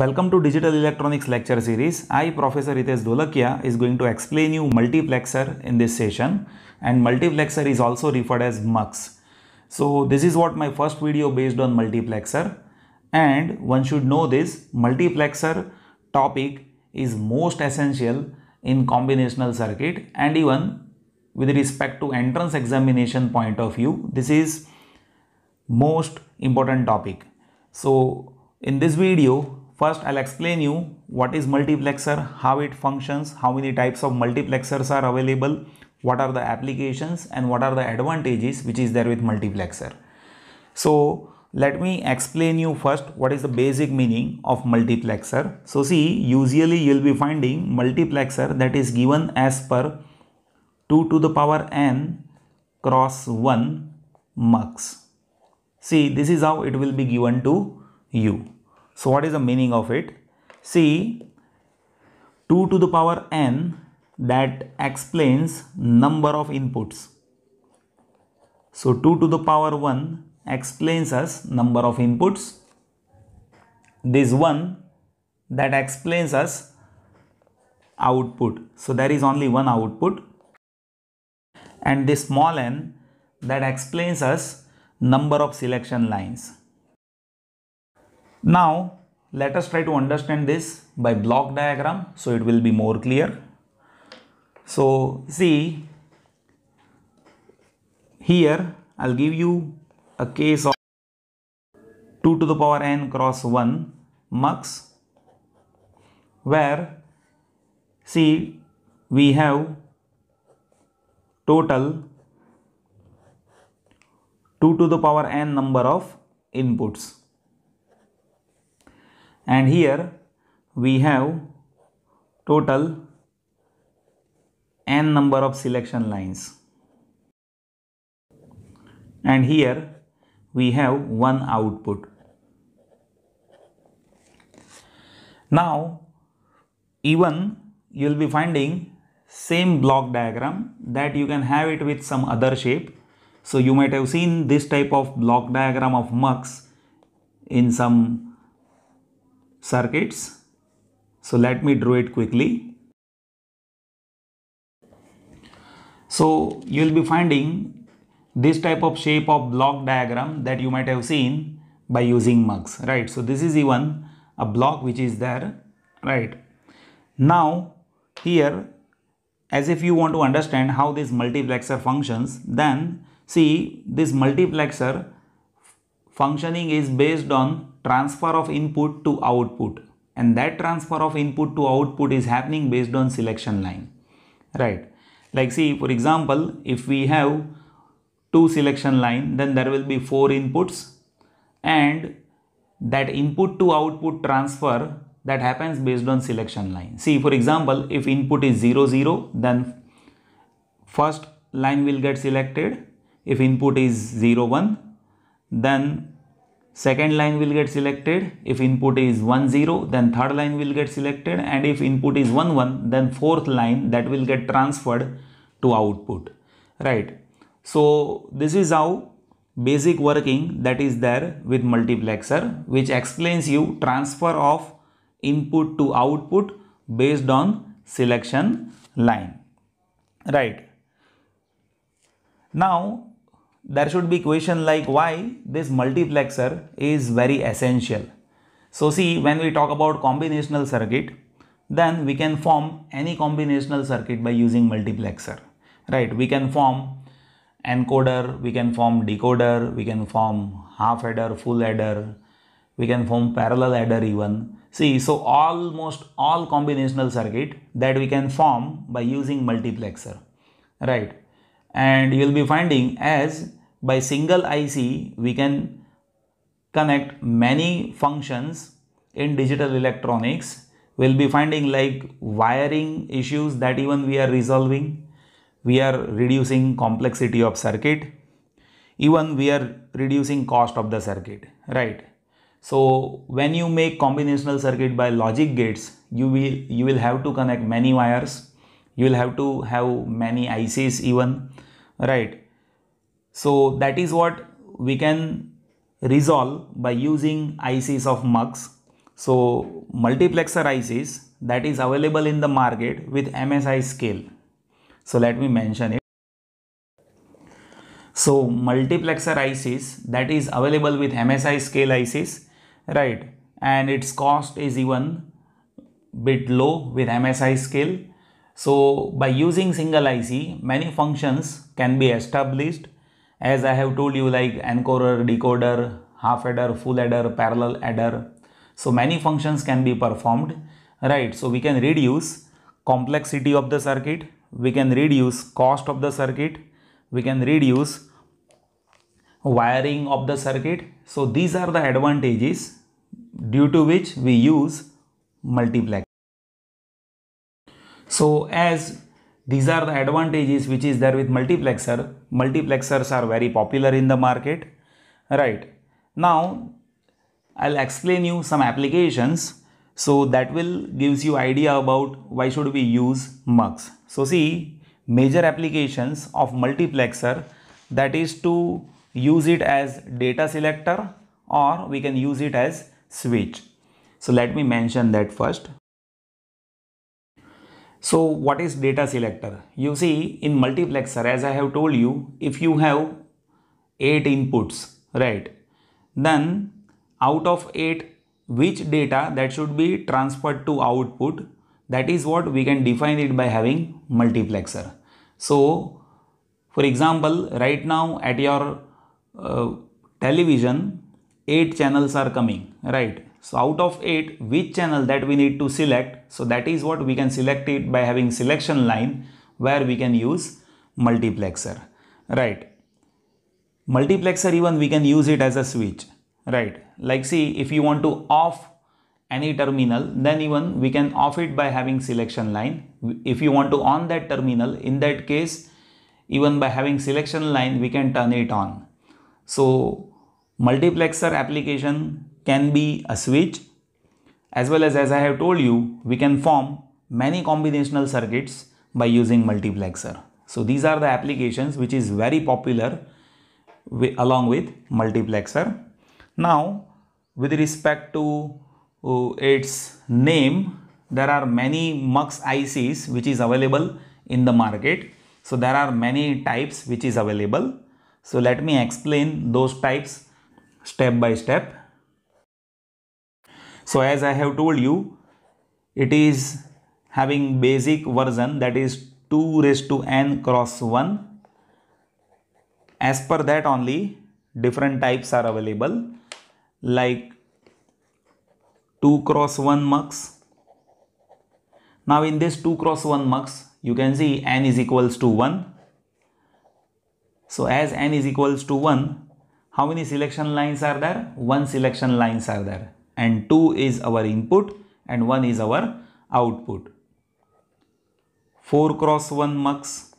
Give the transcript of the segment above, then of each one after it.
Welcome to Digital Electronics lecture series. I Professor Ritesh Dolakia is going to explain you multiplexer in this session and multiplexer is also referred as MUX. So this is what my first video based on multiplexer and one should know this multiplexer topic is most essential in combinational circuit and even with respect to entrance examination point of view this is most important topic. So in this video first I'll explain you what is multiplexer, how it functions, how many types of multiplexers are available, what are the applications and what are the advantages which is there with multiplexer. So let me explain you first what is the basic meaning of multiplexer. So see usually you'll be finding multiplexer that is given as per 2 to the power n cross 1 mux. See this is how it will be given to you. So what is the meaning of it? See 2 to the power n that explains number of inputs. So 2 to the power 1 explains us number of inputs. This 1 that explains us output. So there is only one output and this small n that explains us number of selection lines. Now, let us try to understand this by block diagram so it will be more clear. So, see, here I'll give you a case of 2 to the power n cross 1 mux where see we have total 2 to the power n number of inputs and here we have total n number of selection lines and here we have one output. Now even you will be finding same block diagram that you can have it with some other shape. So you might have seen this type of block diagram of MUX in some circuits. So let me draw it quickly. So you will be finding this type of shape of block diagram that you might have seen by using mugs, right? So this is even a block which is there, right? Now here as if you want to understand how this multiplexer functions, then see this multiplexer functioning is based on transfer of input to output and that transfer of input to output is happening based on selection line right like see for example if we have two selection line then there will be four inputs and that input to output transfer that happens based on selection line see for example if input is 0 0 then first line will get selected if input is 0 1 then second line will get selected if input is 1 0 then third line will get selected and if input is 1 1 then fourth line that will get transferred to output right so this is how basic working that is there with multiplexer which explains you transfer of input to output based on selection line right now there should be question like why this multiplexer is very essential. So see when we talk about combinational circuit then we can form any combinational circuit by using multiplexer right we can form encoder we can form decoder we can form half adder full adder we can form parallel adder even see so almost all combinational circuit that we can form by using multiplexer right and you will be finding as by single IC we can connect many functions in digital electronics we'll be finding like wiring issues that even we are resolving we are reducing complexity of circuit even we are reducing cost of the circuit right so when you make combinational circuit by logic gates you will you will have to connect many wires you will have to have many ICs even right so that is what we can resolve by using ICs of MUX so multiplexer ICs that is available in the market with MSI scale so let me mention it so multiplexer ICs that is available with MSI scale ICs right and its cost is even bit low with MSI scale so by using single IC, many functions can be established as I have told you like encoder, decoder, half adder, full adder, parallel adder. So many functions can be performed, right? So we can reduce complexity of the circuit, we can reduce cost of the circuit, we can reduce wiring of the circuit. So these are the advantages due to which we use multiplex. So as these are the advantages which is there with multiplexer, multiplexers are very popular in the market, right. Now I'll explain you some applications. So that will gives you idea about why should we use MUX. So see major applications of multiplexer that is to use it as data selector or we can use it as switch. So let me mention that first. So what is data selector? You see in multiplexer as I have told you if you have 8 inputs right then out of 8 which data that should be transferred to output that is what we can define it by having multiplexer. So for example right now at your uh, television 8 channels are coming right so out of 8, which channel that we need to select? So that is what we can select it by having selection line where we can use multiplexer, right? Multiplexer even we can use it as a switch, right? Like see, if you want to off any terminal, then even we can off it by having selection line. If you want to on that terminal, in that case, even by having selection line, we can turn it on. So multiplexer application can be a switch as well as as I have told you we can form many combinational circuits by using multiplexer. So these are the applications which is very popular along with multiplexer. Now with respect to uh, its name there are many MUX ICs which is available in the market. So there are many types which is available. So let me explain those types step by step so as i have told you it is having basic version that is 2 raised to n cross 1 as per that only different types are available like 2 cross 1 mux now in this 2 cross 1 mux you can see n is equals to 1 so as n is equals to 1 how many selection lines are there one selection lines are there and 2 is our input and 1 is our output. 4 cross 1 mux.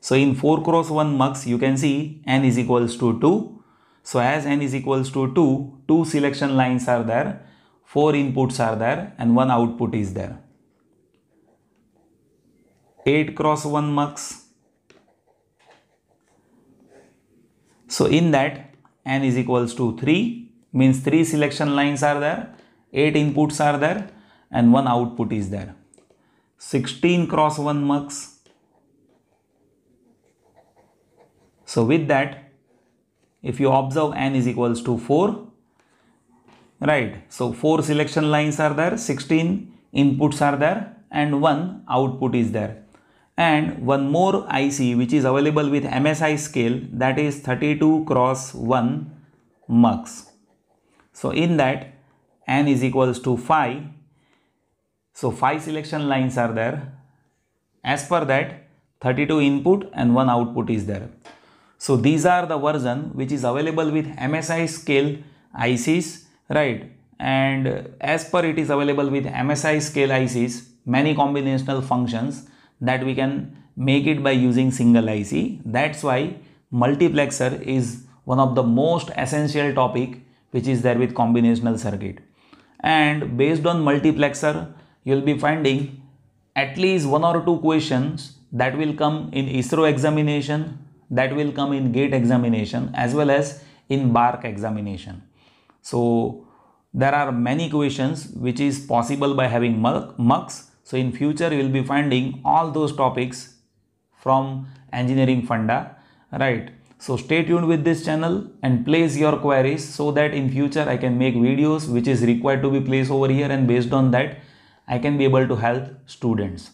So in 4 cross 1 mux you can see n is equals to 2. So as n is equals to 2, 2 selection lines are there, 4 inputs are there and 1 output is there. 8 cross 1 mux. So in that n is equals to 3 means three selection lines are there, eight inputs are there and one output is there. 16 cross 1 mux. So with that, if you observe n is equals to 4, right? So 4 selection lines are there, 16 inputs are there and 1 output is there. And one more IC which is available with MSI scale that is 32 cross 1 mux. So in that n is equals to 5. So 5 selection lines are there. As per that 32 input and 1 output is there. So these are the version which is available with MSI scale ICs right and as per it is available with MSI scale ICs many combinational functions that we can make it by using single IC. That's why multiplexer is one of the most essential topic which is there with combinational circuit and based on multiplexer you'll be finding at least one or two questions that will come in ISRO examination that will come in gate examination as well as in bark examination so there are many questions which is possible by having mux so in future you will be finding all those topics from engineering funda right so stay tuned with this channel and place your queries so that in future I can make videos which is required to be placed over here and based on that I can be able to help students.